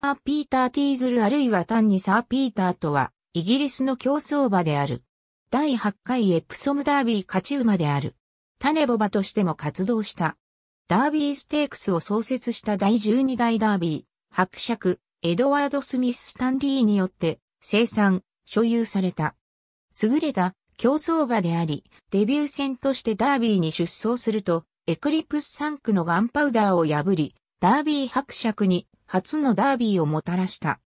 サー・ピーター・ティーズルあるいは単にサー・ピーターとは、イギリスの競争馬である。第8回エプソムダービー勝ち馬である。種ボ馬としても活動した。ダービーステークスを創設した第12代ダービー、伯爵、エドワード・スミス・スタンリーによって生産、所有された。優れた競争馬であり、デビュー戦としてダービーに出走すると、エクリプス3区のガンパウダーを破り、ダービー伯爵に初のダービーをもたらした。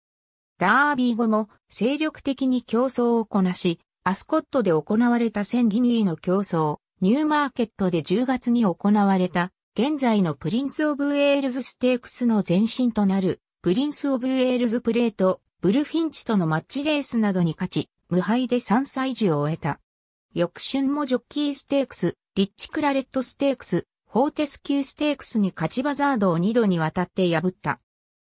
ダービー後も精力的に競争をこなし、アスコットで行われた1000ギニーの競争、ニューマーケットで10月に行われた、現在のプリンス・オブ・ウェールズ・ステークスの前身となる、プリンス・オブ・ウェールズ・プレート、ブルフィンチとのマッチレースなどに勝ち、無敗で3歳児を終えた。翌春もジョッキーステークス、リッチ・クラレット・ステークス、フォーテスキューステークスに勝ちバザードを2度にわたって破った。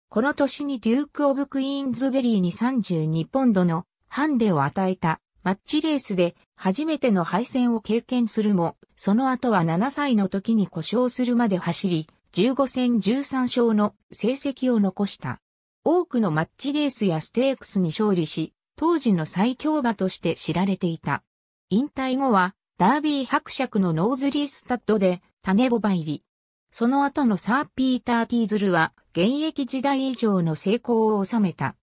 この年にデューク・オブ・クイーンズベリーに32ポンドのハンデを与えたマッチレースで初めての敗戦を経験するも、その後は7歳の時に故障するまで走り、15戦13勝の成績を残した。多くのマッチレースやステークスに勝利し、当時の最強馬として知られていた。引退後は、ダービー伯爵のノーズリースタッドで、種ボバ入り。その後のサー・ピーター・ティーズルは現役時代以上の成功を収めた。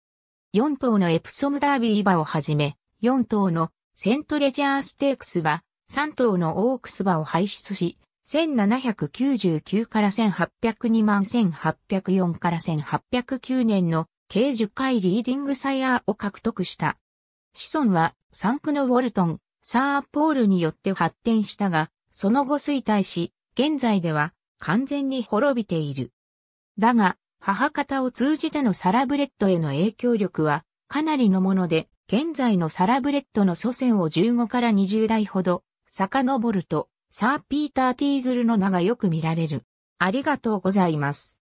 4頭のエプソムダービー馬をはじめ、4頭のセントレジャーステークス馬、3頭のオークス馬を輩出し、1799から1802万1804から1809年の計10回リーディングサイヤーを獲得した。子孫はン区のウォルトン、サー・ポールによって発展したが、その後衰退し、現在では完全に滅びている。だが、母方を通じてのサラブレッドへの影響力はかなりのもので、現在のサラブレッドの祖先を15から20代ほど遡ると、サー・ピーター・ティーズルの名がよく見られる。ありがとうございます。